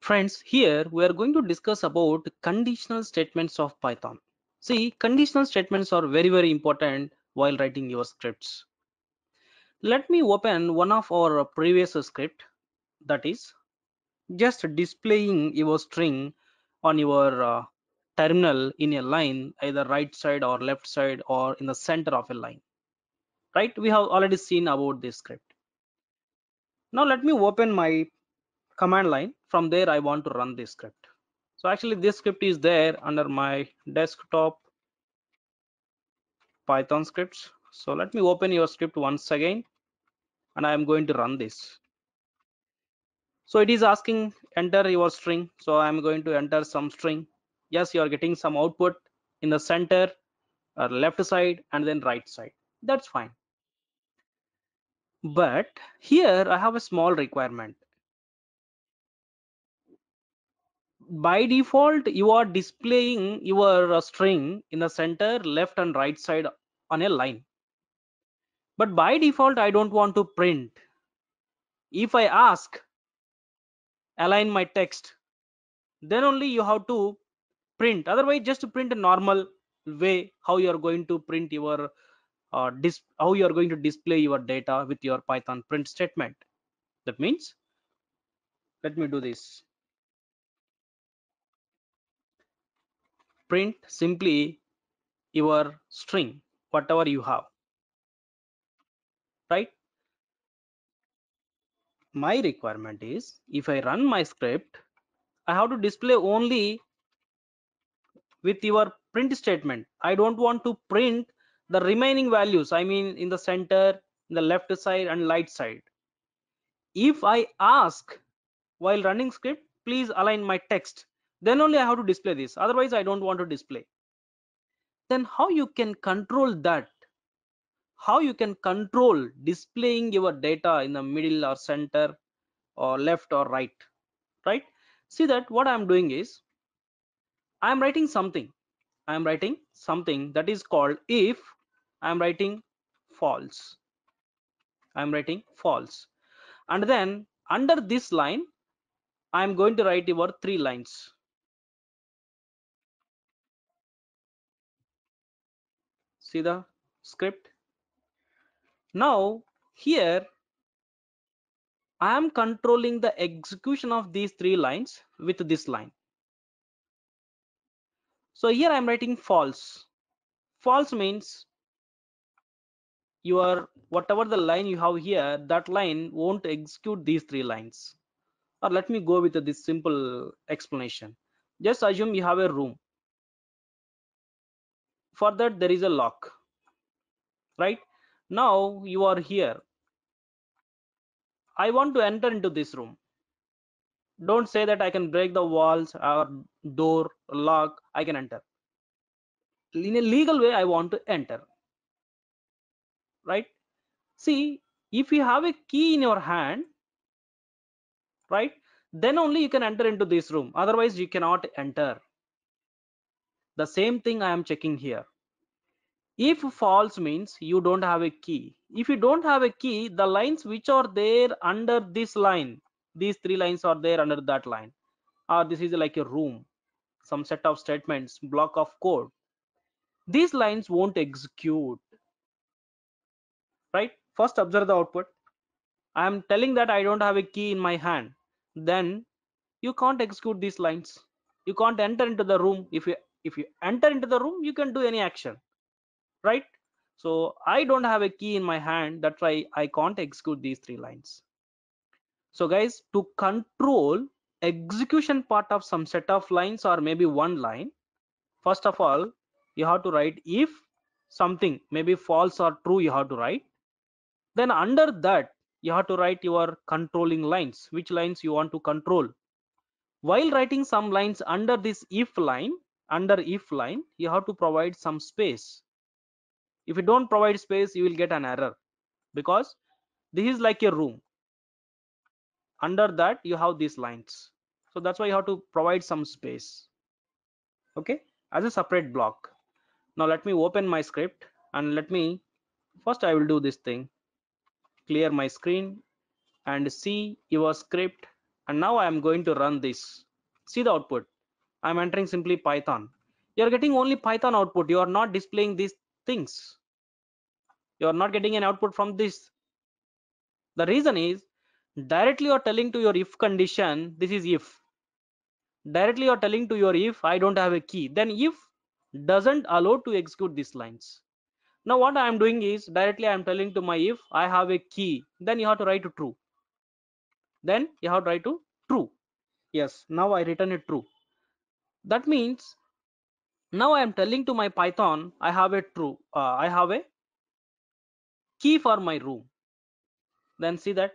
Friends, here we are going to discuss about conditional statements of Python. See, conditional statements are very, very important while writing your scripts. Let me open one of our previous script that is just displaying your string on your uh, terminal in a line, either right side or left side or in the center of a line. Right, we have already seen about this script. Now let me open my command line. From there, I want to run this script. So actually this script is there under my desktop Python scripts. So let me open your script once again and I am going to run this. So it is asking enter your string. So I'm going to enter some string. Yes, you are getting some output in the center or uh, left side and then right side. That's fine. But here I have a small requirement. by default you are displaying your string in the center left and right side on a line but by default i don't want to print if i ask align my text then only you have to print otherwise just to print a normal way how you are going to print your uh, how you are going to display your data with your python print statement that means let me do this print simply your string whatever you have right my requirement is if i run my script i have to display only with your print statement i don't want to print the remaining values i mean in the center in the left side and right side if i ask while running script please align my text then only i have to display this otherwise i don't want to display then how you can control that how you can control displaying your data in the middle or center or left or right right see that what i'm doing is i'm writing something i'm writing something that is called if i'm writing false i'm writing false and then under this line i'm going to write your three lines see the script now here i am controlling the execution of these three lines with this line so here i'm writing false false means your whatever the line you have here that line won't execute these three lines or let me go with this simple explanation just assume you have a room for that there is a lock right now you are here i want to enter into this room don't say that i can break the walls or door lock i can enter in a legal way i want to enter right see if you have a key in your hand right then only you can enter into this room otherwise you cannot enter the same thing i am checking here if false means you don't have a key if you don't have a key the lines which are there under this line these three lines are there under that line or ah, this is like a room some set of statements block of code these lines won't execute right first observe the output i am telling that i don't have a key in my hand then you can't execute these lines you can't enter into the room if you if you enter into the room you can do any action right? So I don't have a key in my hand. That's why I can't execute these three lines. So guys, to control execution part of some set of lines or maybe one line, first of all, you have to write if something, maybe false or true, you have to write. Then under that, you have to write your controlling lines, which lines you want to control. While writing some lines under this if line, under if line, you have to provide some space if you don't provide space you will get an error because this is like a room under that you have these lines so that's why you have to provide some space okay as a separate block now let me open my script and let me first i will do this thing clear my screen and see your script and now i am going to run this see the output i'm entering simply python you're getting only python output you are not displaying these things you are not getting an output from this the reason is directly you're telling to your if condition this is if directly you're telling to your if i don't have a key then if doesn't allow to execute these lines now what i am doing is directly i am telling to my if i have a key then you have to write to true then you have to write to true yes now i return it true that means now i am telling to my python i have a true uh, i have a key for my room then see that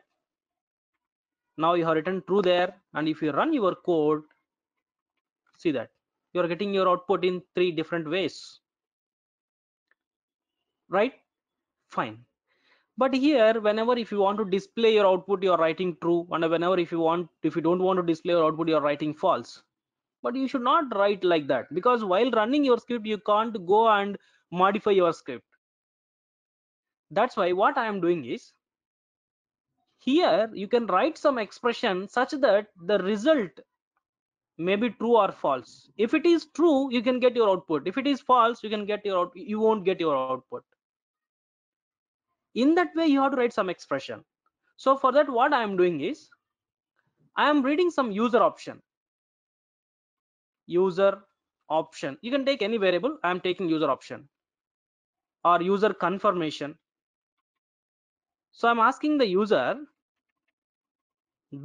now you have written true there and if you run your code see that you are getting your output in three different ways right fine but here whenever if you want to display your output you are writing true and whenever if you want if you don't want to display your output you are writing false but you should not write like that because while running your script you can't go and modify your script that's why what i am doing is here you can write some expression such that the result may be true or false if it is true you can get your output if it is false you can get your you won't get your output in that way you have to write some expression so for that what i am doing is i am reading some user option user option you can take any variable i am taking user option or user confirmation so i'm asking the user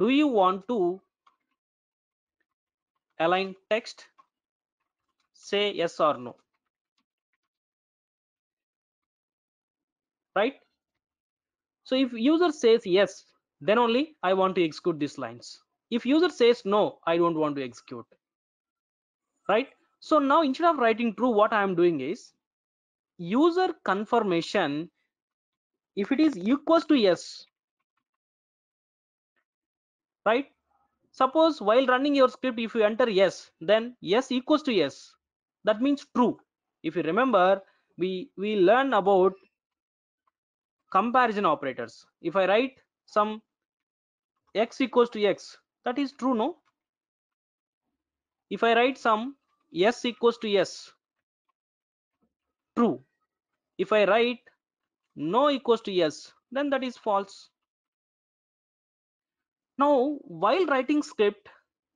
do you want to align text say yes or no right so if user says yes then only i want to execute these lines if user says no i don't want to execute right so now instead of writing true what i am doing is user confirmation if it is equals to yes right suppose while running your script if you enter yes then yes equals to yes that means true if you remember we we learn about comparison operators if i write some x equals to x that is true no if i write some s equals to s true if i write no equals to yes then that is false now while writing script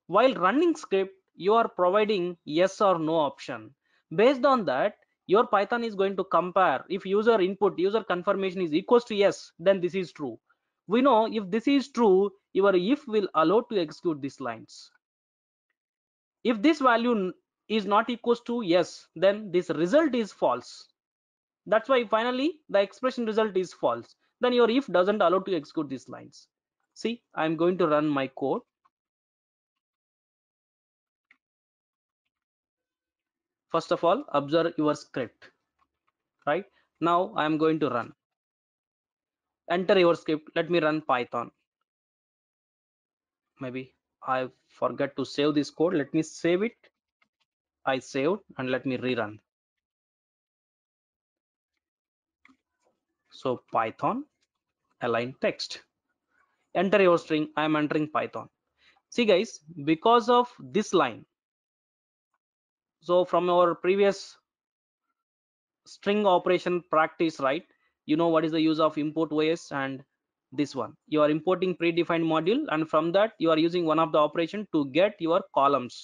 while running script you are providing yes or no option based on that your python is going to compare if user input user confirmation is equals to yes then this is true we know if this is true your if will allow to execute these lines if this value is not equals to yes then this result is false that's why finally the expression result is false then your if doesn't allow to execute these lines see i'm going to run my code first of all observe your script right now i am going to run enter your script let me run python maybe i forgot to save this code let me save it i saved and let me rerun so python align text enter your string i am entering python see guys because of this line so from our previous string operation practice right you know what is the use of import os and this one you are importing predefined module and from that you are using one of the operation to get your columns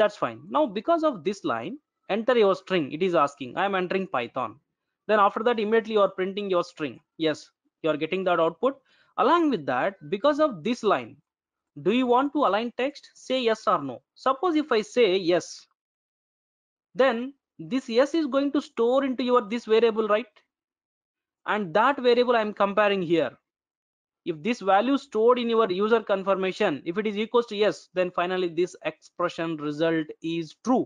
that's fine now because of this line enter your string it is asking i am entering python then after that immediately you are printing your string yes you are getting that output along with that because of this line do you want to align text say yes or no suppose if i say yes then this yes is going to store into your this variable right and that variable i am comparing here if this value stored in your user confirmation if it is equals to yes then finally this expression result is true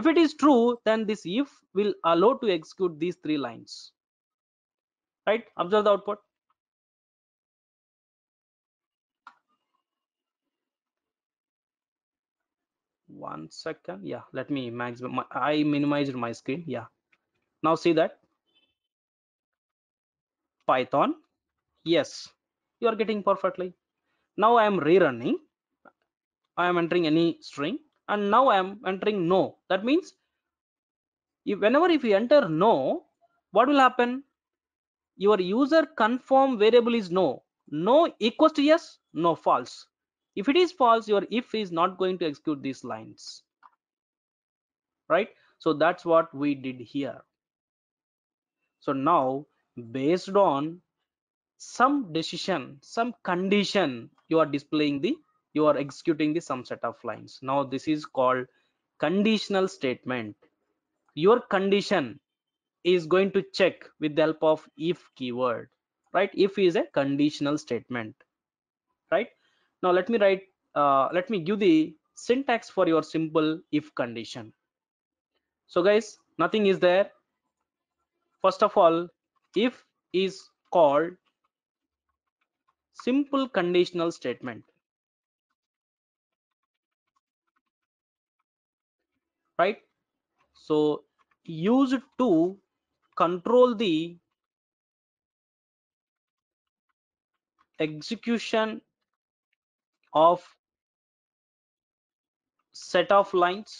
if it is true then this if will allow to execute these three lines right observe the output one second yeah let me maximum i minimized my screen yeah now see that python yes you are getting perfectly now i am rerunning i am entering any string and now i am entering no that means if whenever if you enter no what will happen your user confirm variable is no no equals to yes no false if it is false your if is not going to execute these lines right so that's what we did here so now based on some decision some condition you are displaying the you are executing the some set of lines now this is called conditional statement your condition is going to check with the help of if keyword right if is a conditional statement right now let me write uh, let me give the syntax for your simple if condition so guys nothing is there first of all if is called simple conditional statement right so used to control the execution of set of lines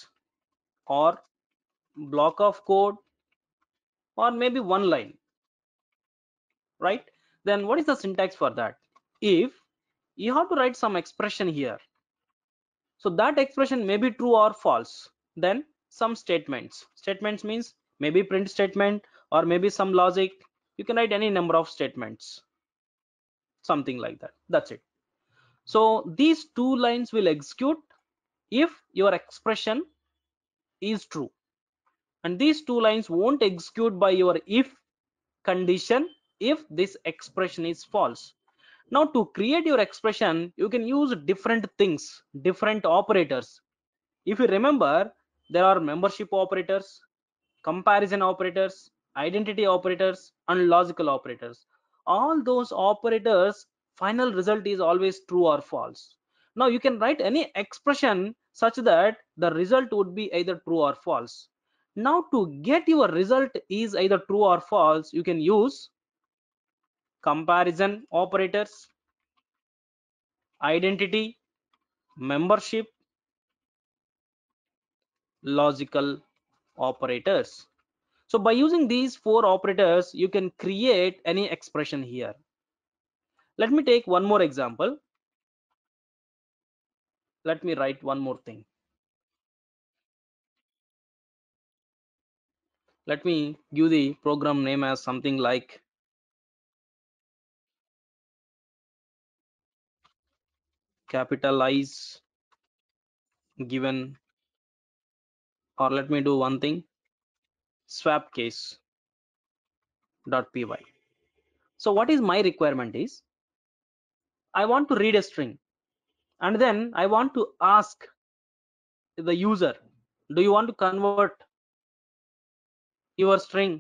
or block of code or maybe one line right then what is the syntax for that if you have to write some expression here so that expression may be true or false then some statements statements means maybe print statement or maybe some logic you can write any number of statements something like that that's it so these two lines will execute if your expression is true and these two lines won't execute by your if condition if this expression is false now to create your expression you can use different things different operators if you remember there are membership operators, comparison operators, identity operators, and logical operators. All those operators, final result is always true or false. Now you can write any expression such that the result would be either true or false. Now to get your result is either true or false, you can use comparison operators, identity, membership, logical operators. So by using these four operators, you can create any expression here. Let me take one more example. Let me write one more thing. Let me give the program name as something like capitalize given or let me do one thing swap case dot py so what is my requirement is i want to read a string and then i want to ask the user do you want to convert your string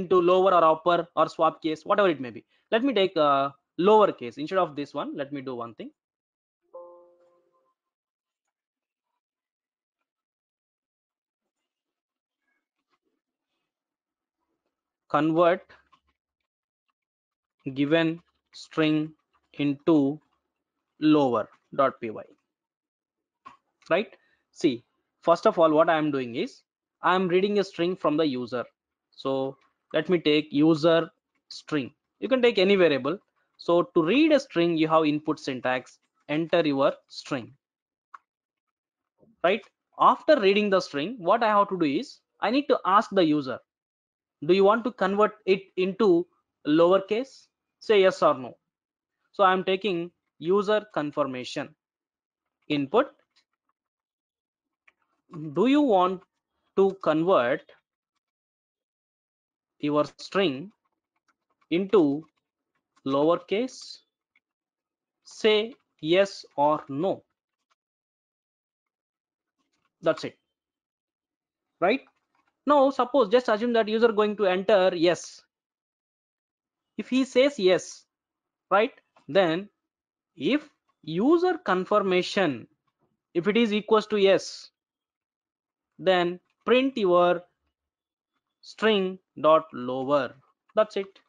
into lower or upper or swap case whatever it may be let me take a lower case instead of this one let me do one thing convert given string into lower dot py right see first of all what i am doing is i am reading a string from the user so let me take user string you can take any variable so to read a string you have input syntax enter your string right after reading the string what i have to do is i need to ask the user do you want to convert it into lowercase say yes or no so i am taking user confirmation input do you want to convert your string into lowercase say yes or no that's it right now suppose just assume that user going to enter yes if he says yes right then if user confirmation if it is equals to yes then print your string dot lower that's it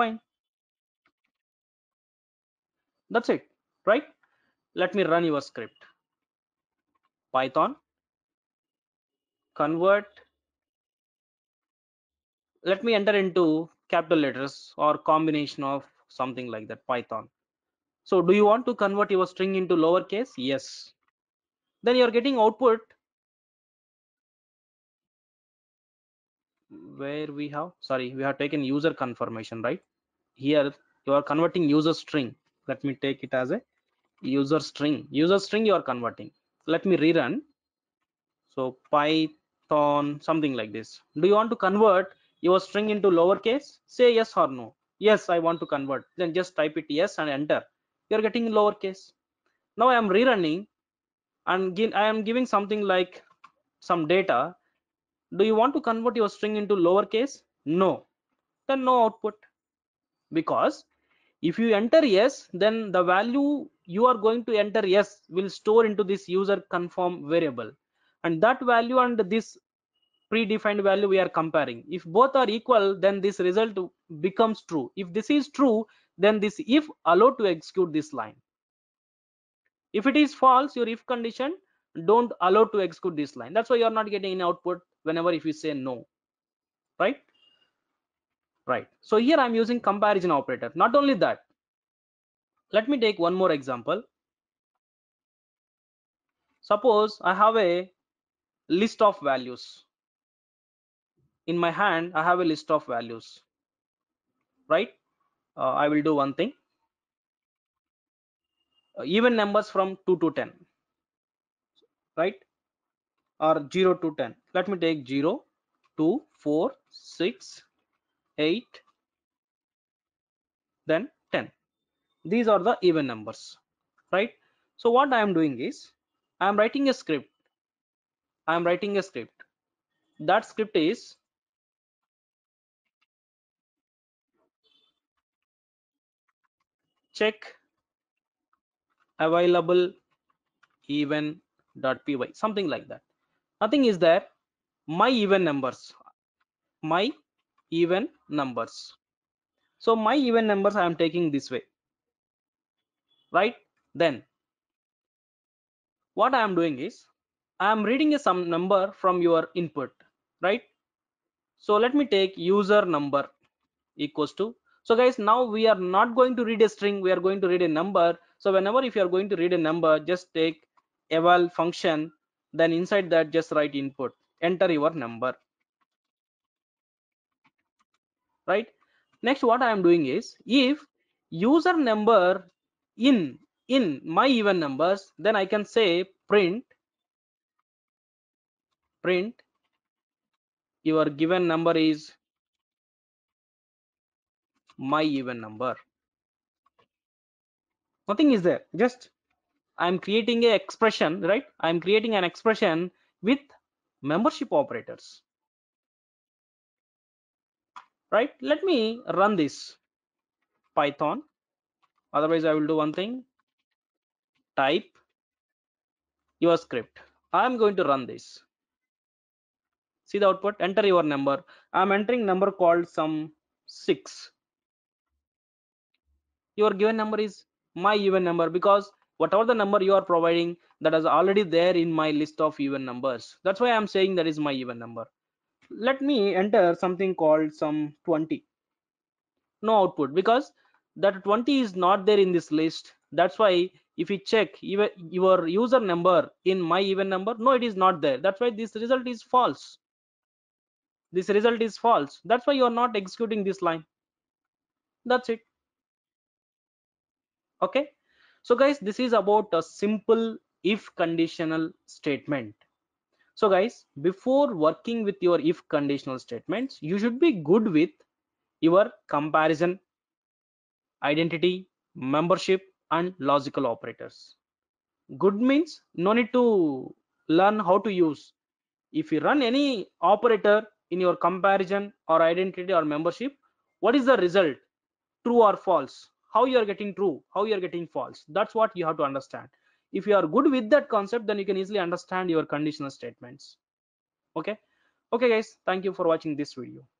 fine that's it right let me run your script python convert let me enter into capital letters or combination of something like that python so do you want to convert your string into lowercase yes then you're getting output where we have sorry we have taken user confirmation right here you are converting user string let me take it as a user string user string you are converting let me rerun so python something like this do you want to convert your string into lowercase say yes or no yes i want to convert then just type it yes and enter you're getting lowercase now i am rerunning and i am giving something like some data do you want to convert your string into lowercase no then no output because if you enter yes then the value you are going to enter yes will store into this user confirm variable and that value and this predefined value we are comparing if both are equal then this result becomes true if this is true then this if allow to execute this line if it is false your if condition don't allow to execute this line that's why you are not getting any output whenever if you say no right right so here i'm using comparison operator not only that let me take one more example. Suppose I have a list of values. In my hand, I have a list of values, right? Uh, I will do one thing. Uh, even numbers from 2 to 10, right? Or 0 to 10. Let me take 0, 2, 4, 6, 8, then these are the even numbers right so what i am doing is i am writing a script i am writing a script that script is check available even dot py something like that nothing is there my even numbers my even numbers so my even numbers i am taking this way right then what i am doing is i am reading a some number from your input right so let me take user number equals to so guys now we are not going to read a string we are going to read a number so whenever if you are going to read a number just take eval function then inside that just write input enter your number right next what i am doing is if user number in in my even numbers then i can say print print your given number is my even number nothing is there just i'm creating a expression right i'm creating an expression with membership operators right let me run this python otherwise i will do one thing type your script i'm going to run this see the output enter your number i'm entering number called some six your given number is my even number because whatever the number you are providing that is already there in my list of even numbers that's why i'm saying that is my even number let me enter something called some 20 no output because that 20 is not there in this list that's why if you check your user number in my even number no it is not there that's why this result is false this result is false that's why you are not executing this line that's it okay so guys this is about a simple if conditional statement so guys before working with your if conditional statements you should be good with your comparison identity, membership, and logical operators. Good means no need to learn how to use. If you run any operator in your comparison or identity or membership, what is the result? True or false? How you are getting true, how you are getting false. That's what you have to understand. If you are good with that concept, then you can easily understand your conditional statements. Okay. Okay, guys. Thank you for watching this video.